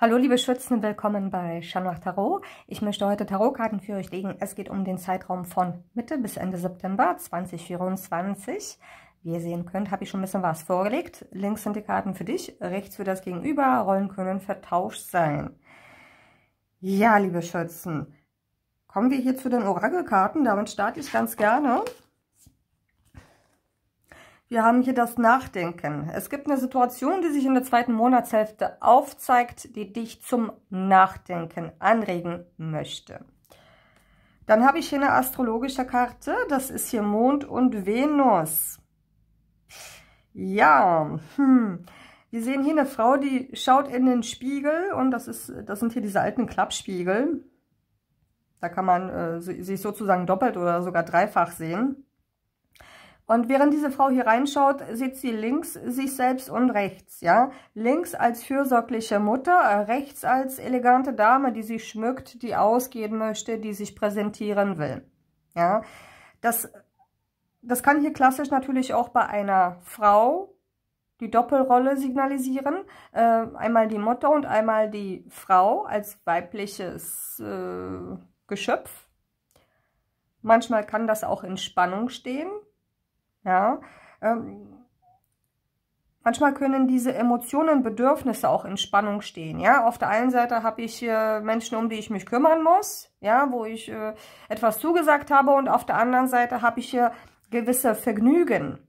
Hallo liebe Schützen, willkommen bei Shanuach Tarot. Ich möchte heute Tarotkarten für euch legen. Es geht um den Zeitraum von Mitte bis Ende September 2024. Wie ihr sehen könnt, habe ich schon ein bisschen was vorgelegt. Links sind die Karten für dich, rechts für das Gegenüber. Rollen können vertauscht sein. Ja, liebe Schützen, kommen wir hier zu den Orakelkarten. Damit starte ich ganz gerne. Wir haben hier das Nachdenken. Es gibt eine Situation, die sich in der zweiten Monatshälfte aufzeigt, die dich zum Nachdenken anregen möchte. Dann habe ich hier eine astrologische Karte. Das ist hier Mond und Venus. Ja, hm. Wir sehen hier eine Frau, die schaut in den Spiegel und das, ist, das sind hier diese alten Klappspiegel. Da kann man äh, sich sozusagen doppelt oder sogar dreifach sehen. Und während diese Frau hier reinschaut, sieht sie links sich selbst und rechts, ja. Links als fürsorgliche Mutter, äh, rechts als elegante Dame, die sich schmückt, die ausgehen möchte, die sich präsentieren will, ja. Das, das kann hier klassisch natürlich auch bei einer Frau die Doppelrolle signalisieren. Äh, einmal die Mutter und einmal die Frau als weibliches äh, Geschöpf. Manchmal kann das auch in Spannung stehen, ja? Ähm, manchmal können diese Emotionen, Bedürfnisse auch in Spannung stehen. Ja? Auf der einen Seite habe ich äh, Menschen, um die ich mich kümmern muss, ja? wo ich äh, etwas zugesagt habe und auf der anderen Seite habe ich hier äh, gewisse Vergnügen,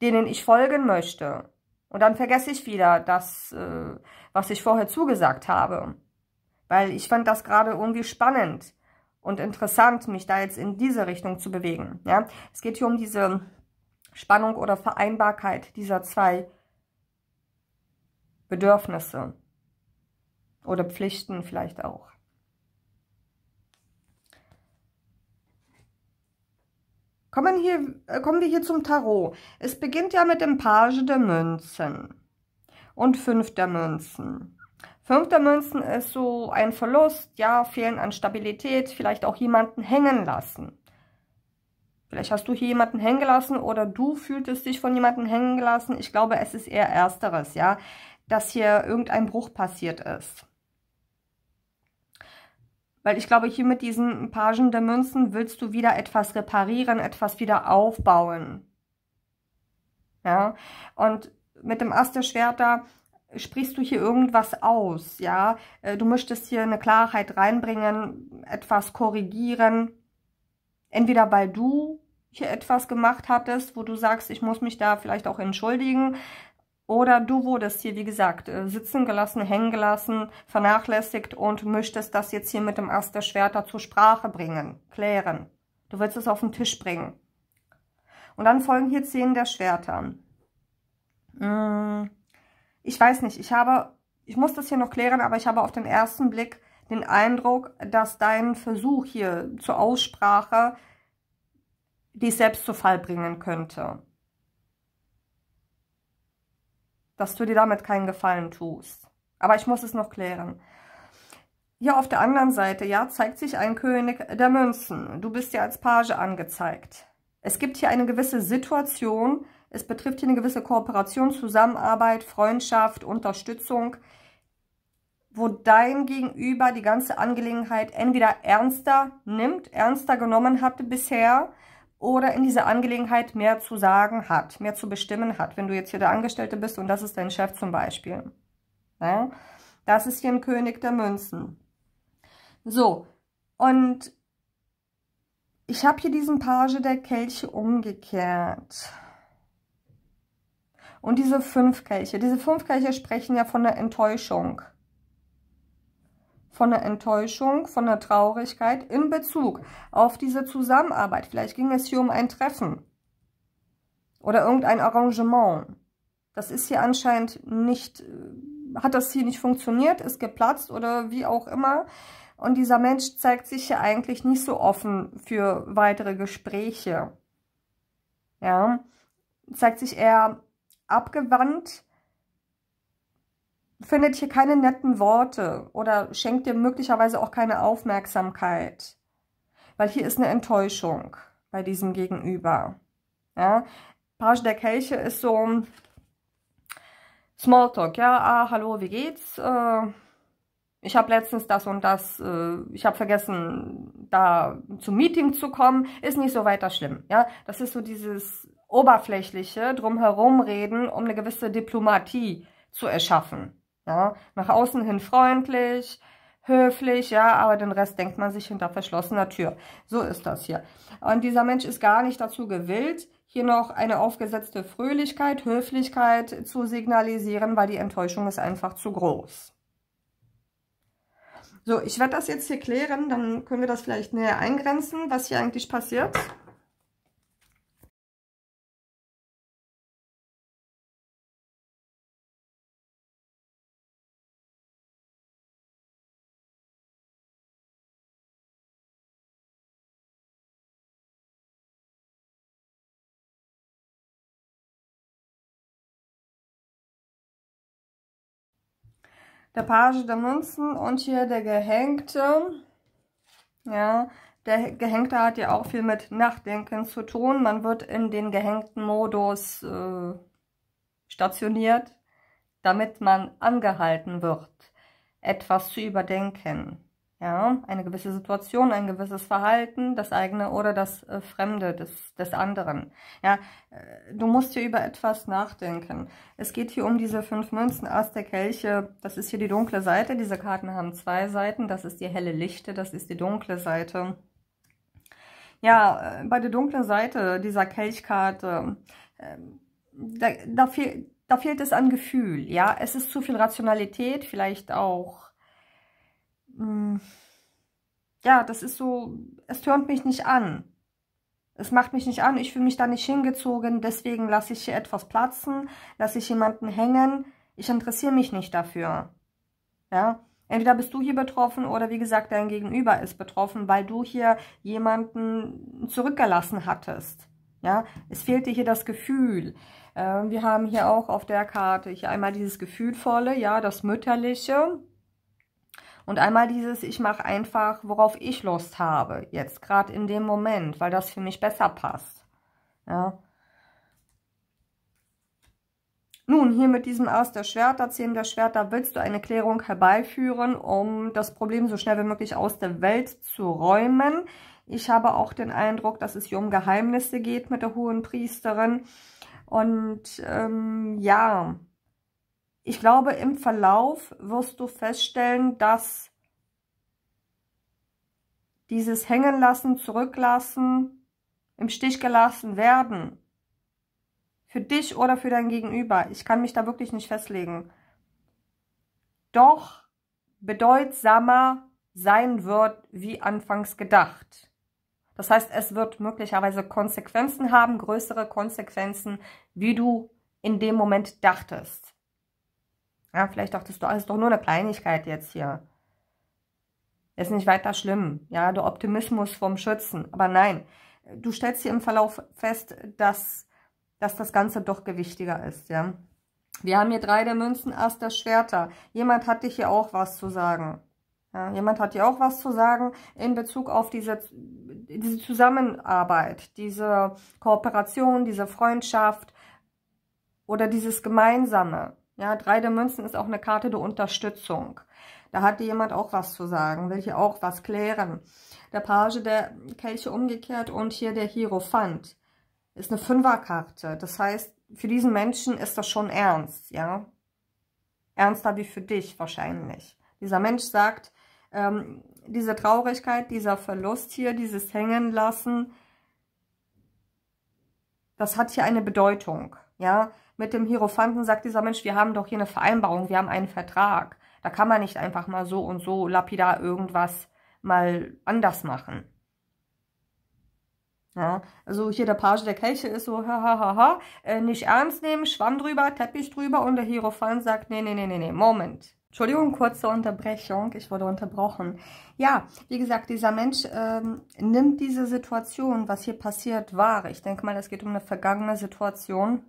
denen ich folgen möchte. Und dann vergesse ich wieder das, äh, was ich vorher zugesagt habe. Weil ich fand das gerade irgendwie spannend und interessant, mich da jetzt in diese Richtung zu bewegen. Ja? Es geht hier um diese Spannung oder Vereinbarkeit dieser zwei Bedürfnisse oder Pflichten vielleicht auch. Kommen, hier, äh, kommen wir hier zum Tarot. Es beginnt ja mit dem Page der Münzen und Fünf der Münzen. Fünfter Münzen ist so ein Verlust, ja, fehlen an Stabilität, vielleicht auch jemanden hängen lassen. Vielleicht hast du hier jemanden hängen gelassen oder du fühltest dich von jemandem hängen gelassen. Ich glaube, es ist eher ersteres, ja, dass hier irgendein Bruch passiert ist. Weil ich glaube, hier mit diesen Pagen der Münzen willst du wieder etwas reparieren, etwas wieder aufbauen. Ja, und mit dem Ast der Schwerter sprichst du hier irgendwas aus, ja? Äh, du möchtest hier eine Klarheit reinbringen, etwas korrigieren. Entweder weil du hier etwas gemacht hattest, wo du sagst, ich muss mich da vielleicht auch entschuldigen. Oder du wurdest hier, wie gesagt, äh, sitzen gelassen, hängen gelassen, vernachlässigt und möchtest das jetzt hier mit dem Ast der Schwerter zur Sprache bringen, klären. Du willst es auf den Tisch bringen. Und dann folgen hier zehn der Schwerter. Mm ich weiß nicht, ich habe, ich muss das hier noch klären, aber ich habe auf den ersten Blick den Eindruck, dass dein Versuch hier zur Aussprache dich selbst zu Fall bringen könnte. Dass du dir damit keinen Gefallen tust. Aber ich muss es noch klären. Hier auf der anderen Seite, ja, zeigt sich ein König der Münzen. Du bist ja als Page angezeigt. Es gibt hier eine gewisse Situation, es betrifft hier eine gewisse Kooperation, Zusammenarbeit, Freundschaft, Unterstützung, wo dein Gegenüber die ganze Angelegenheit entweder ernster nimmt, ernster genommen hatte bisher oder in dieser Angelegenheit mehr zu sagen hat, mehr zu bestimmen hat. Wenn du jetzt hier der Angestellte bist und das ist dein Chef zum Beispiel. Ja? Ne? Das ist hier ein König der Münzen. So, und ich habe hier diesen Page der Kelche umgekehrt. Und diese fünf Kelche, diese fünf Kelche sprechen ja von der Enttäuschung. Von der Enttäuschung, von der Traurigkeit in Bezug auf diese Zusammenarbeit. Vielleicht ging es hier um ein Treffen oder irgendein Arrangement. Das ist hier anscheinend nicht, äh, hat das hier nicht funktioniert, ist geplatzt oder wie auch immer. Und dieser Mensch zeigt sich hier eigentlich nicht so offen für weitere Gespräche. Ja, zeigt sich eher abgewandt, findet hier keine netten Worte oder schenkt dir möglicherweise auch keine Aufmerksamkeit. Weil hier ist eine Enttäuschung bei diesem Gegenüber. Ja? Page der Kelche ist so Smalltalk. Ja, ah, hallo, wie geht's? Äh, ich habe letztens das und das, äh, ich habe vergessen, da zum Meeting zu kommen. Ist nicht so weiter schlimm. Ja, das ist so dieses Oberflächliche drumherum reden, um eine gewisse Diplomatie zu erschaffen. Ja, nach außen hin freundlich, höflich, ja, aber den Rest denkt man sich hinter verschlossener Tür. So ist das hier. Und dieser Mensch ist gar nicht dazu gewillt, hier noch eine aufgesetzte Fröhlichkeit, Höflichkeit zu signalisieren, weil die Enttäuschung ist einfach zu groß. So, ich werde das jetzt hier klären, dann können wir das vielleicht näher eingrenzen, was hier eigentlich passiert. der Page der Münzen und hier der Gehängte. Ja, der Gehängte hat ja auch viel mit Nachdenken zu tun. Man wird in den gehängten Modus äh, stationiert, damit man angehalten wird, etwas zu überdenken. Ja, eine gewisse Situation, ein gewisses Verhalten, das eigene oder das äh, Fremde des, des anderen. Ja, äh, du musst hier über etwas nachdenken. Es geht hier um diese fünf Münzen, aus der Kelche, das ist hier die dunkle Seite. Diese Karten haben zwei Seiten, das ist die helle Lichte, das ist die dunkle Seite. Ja, äh, bei der dunklen Seite dieser Kelchkarte, ähm, da, da, fehl, da fehlt es an Gefühl. Ja, es ist zu viel Rationalität, vielleicht auch Mm. ja, das ist so, es tönt mich nicht an. Es macht mich nicht an, ich fühle mich da nicht hingezogen, deswegen lasse ich hier etwas platzen, lasse ich jemanden hängen. Ich interessiere mich nicht dafür. Ja, entweder bist du hier betroffen oder wie gesagt, dein Gegenüber ist betroffen, weil du hier jemanden zurückgelassen hattest. Ja, es fehlte hier das Gefühl. Äh, wir haben hier auch auf der Karte hier einmal dieses Gefühlvolle, ja, das Mütterliche, und einmal dieses, ich mache einfach, worauf ich Lust habe, jetzt gerade in dem Moment, weil das für mich besser passt. Ja. Nun, hier mit diesem Ass der Schwerter, Zehn der Schwerter, willst du eine Klärung herbeiführen, um das Problem so schnell wie möglich aus der Welt zu räumen. Ich habe auch den Eindruck, dass es hier um Geheimnisse geht mit der Hohen Priesterin. Und ähm, ja, ich glaube, im Verlauf wirst du feststellen, dass dieses Hängen lassen, zurücklassen, im Stich gelassen werden, für dich oder für dein Gegenüber, ich kann mich da wirklich nicht festlegen, doch bedeutsamer sein wird, wie anfangs gedacht. Das heißt, es wird möglicherweise Konsequenzen haben, größere Konsequenzen, wie du in dem Moment dachtest. Ja, vielleicht dachtest du, das ah, ist doch nur eine Kleinigkeit jetzt hier. Ist nicht weiter schlimm. Ja, der Optimismus vom Schützen. Aber nein, du stellst hier im Verlauf fest, dass, dass das Ganze doch gewichtiger ist. Ja. Wir haben hier drei der Münzen, Ass der Schwerter. Jemand hat dich hier auch was zu sagen. Ja, jemand hat dir auch was zu sagen in Bezug auf diese, diese Zusammenarbeit, diese Kooperation, diese Freundschaft oder dieses Gemeinsame. Ja, drei der Münzen ist auch eine Karte der Unterstützung. Da hat jemand auch was zu sagen, will hier auch was klären. Der Page der Kelche umgekehrt und hier der Hierophant ist eine Fünferkarte. Das heißt, für diesen Menschen ist das schon ernst, ja. Ernster wie für dich wahrscheinlich. Dieser Mensch sagt, ähm, diese Traurigkeit, dieser Verlust hier, dieses Hängenlassen, das hat hier eine Bedeutung, ja mit dem Hierophanten sagt dieser Mensch, wir haben doch hier eine Vereinbarung, wir haben einen Vertrag. Da kann man nicht einfach mal so und so lapidar irgendwas mal anders machen. Ja, also hier der Page der Kelche ist so, ha, ha, ha, ha, äh, nicht ernst nehmen, Schwamm drüber, Teppich drüber und der Hierophant sagt, nee, nee, nee, nee, nee, Moment. Entschuldigung, kurze Unterbrechung, ich wurde unterbrochen. Ja, wie gesagt, dieser Mensch ähm, nimmt diese Situation, was hier passiert, wahr. Ich denke mal, es geht um eine vergangene Situation,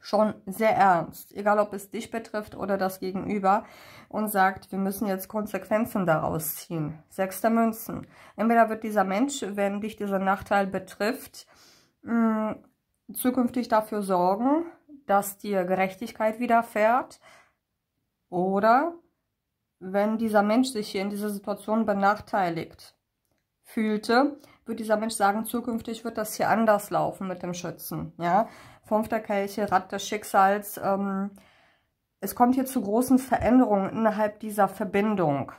schon sehr ernst, egal ob es dich betrifft oder das Gegenüber und sagt, wir müssen jetzt Konsequenzen daraus ziehen. Sechster Münzen. Entweder wird dieser Mensch, wenn dich dieser Nachteil betrifft, mh, mm, zukünftig dafür sorgen, dass dir Gerechtigkeit widerfährt oder wenn dieser Mensch sich hier in dieser Situation benachteiligt fühlte, wird dieser Mensch sagen, zukünftig wird das hier anders laufen mit dem Schützen. Ja? Fünfter Kelche, Rad des Schicksals. Ähm, es kommt hier zu großen Veränderungen innerhalb dieser Verbindung.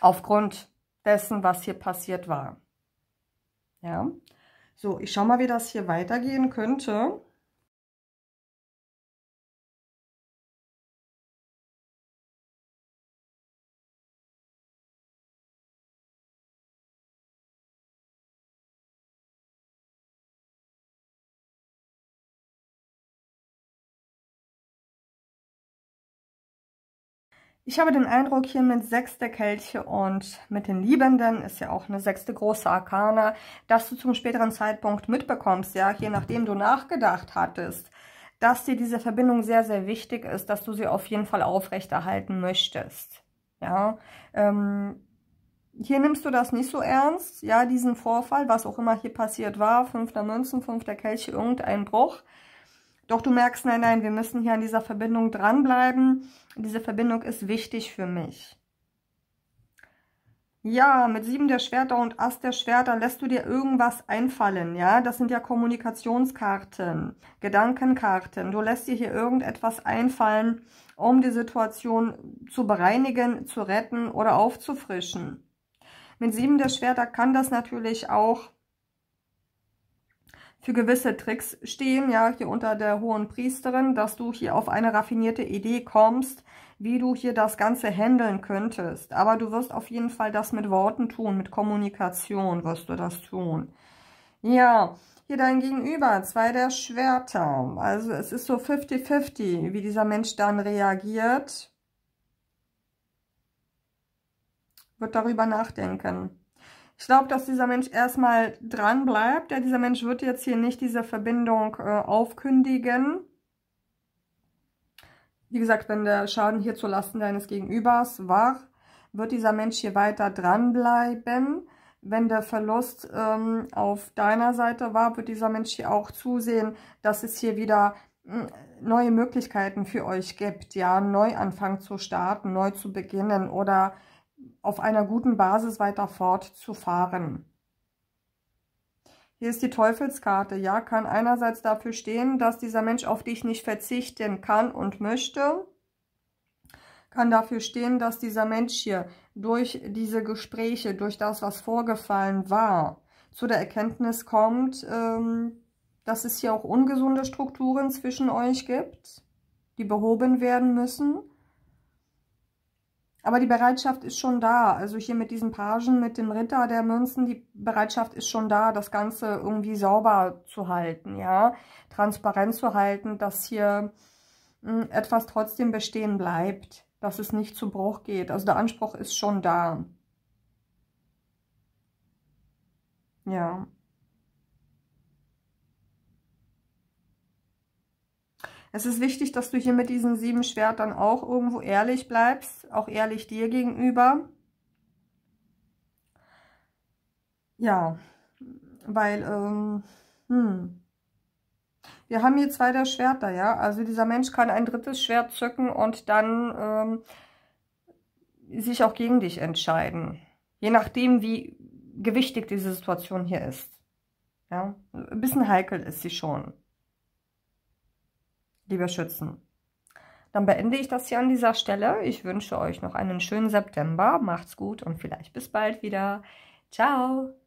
Aufgrund dessen, was hier passiert war. Ja, so, ich schaue mal, wie das hier weitergehen könnte. Ich habe den Eindruck, hier mit sechs der Kelche und mit den Liebenden ist ja auch eine sechste große Arkana, dass du zum späteren Zeitpunkt mitbekommst, ja, je nachdem du nachgedacht hattest, dass dir diese Verbindung sehr, sehr wichtig ist, dass du sie auf jeden Fall aufrechterhalten möchtest. Ja, ähm, hier nimmst du das nicht so ernst, ja, diesen Vorfall, was auch immer hier passiert war, fünfter Münzen, fünfter Kelche, irgendein Bruch, doch du merkst, nein, nein, wir müssen hier an dieser Verbindung dranbleiben. Diese Verbindung ist wichtig für mich. Ja, mit sieben der Schwerter und Ass der Schwerter lässt du dir irgendwas einfallen, ja? Das sind ja Kommunikationskarten, Gedankenkarten. Du lässt dir hier irgendetwas einfallen, um die Situation zu bereinigen, zu retten oder aufzufrischen. Mit sieben der Schwerter kann das natürlich auch für gewisse Tricks stehen, ja, hier unter der Hohen Priesterin, dass du hier auf eine raffinierte Idee kommst, wie du hier das Ganze handeln könntest. Aber du wirst auf jeden Fall das mit Worten tun, mit Kommunikation wirst du das tun. Ja, hier dein Gegenüber, zwei der Schwerter. Also es ist so 50-50, wie dieser Mensch dann reagiert. Wird darüber nachdenken. Ich glaube, dass dieser Mensch erstmal dran bleibt. Ja, dieser Mensch wird jetzt hier nicht diese Verbindung äh, aufkündigen. Wie gesagt, wenn der Schaden hier zulasten deines Gegenübers war, wird dieser Mensch hier weiter dranbleiben. Wenn der Verlust ähm, auf deiner Seite war, wird dieser Mensch hier auch zusehen, dass es hier wieder hm, neue Möglichkeiten für euch gibt, ja, Neuanfang zu starten, neu zu beginnen oder auf einer guten Basis weiter fortzufahren. Hier ist die Teufelskarte. Ja, kann einerseits dafür stehen, dass dieser Mensch auf dich nicht verzichten kann und möchte. Kann dafür stehen, dass dieser Mensch hier durch diese Gespräche, durch das, was vorgefallen war, zu der Erkenntnis kommt, ähm, dass es hier auch ungesunde Strukturen zwischen euch gibt, die behoben werden müssen. Aber die Bereitschaft ist schon da. Also hier mit diesen Pagen, mit dem Ritter der Münzen, die Bereitschaft ist schon da, das Ganze irgendwie sauber zu halten, ja. Transparent zu halten, dass hier hm, etwas trotzdem bestehen bleibt, dass es nicht zu Bruch geht. Also der Anspruch ist schon da. Ja. Es ist wichtig, dass du hier mit diesen sieben Schwertern auch irgendwo ehrlich bleibst, auch ehrlich dir gegenüber. Ja, weil, ähm, hm. Wir haben hier zwei der Schwerter, ja. Also dieser Mensch kann ein drittes Schwert zücken und dann ähm, sich auch gegen dich entscheiden. Je nachdem, wie gewichtig diese Situation hier ist. Ja, ein bisschen heikel ist sie schon liebe Schützen. Dann beende ich das hier an dieser Stelle. Ich wünsche euch noch einen schönen September. Macht's gut und vielleicht bis bald wieder. Ciao!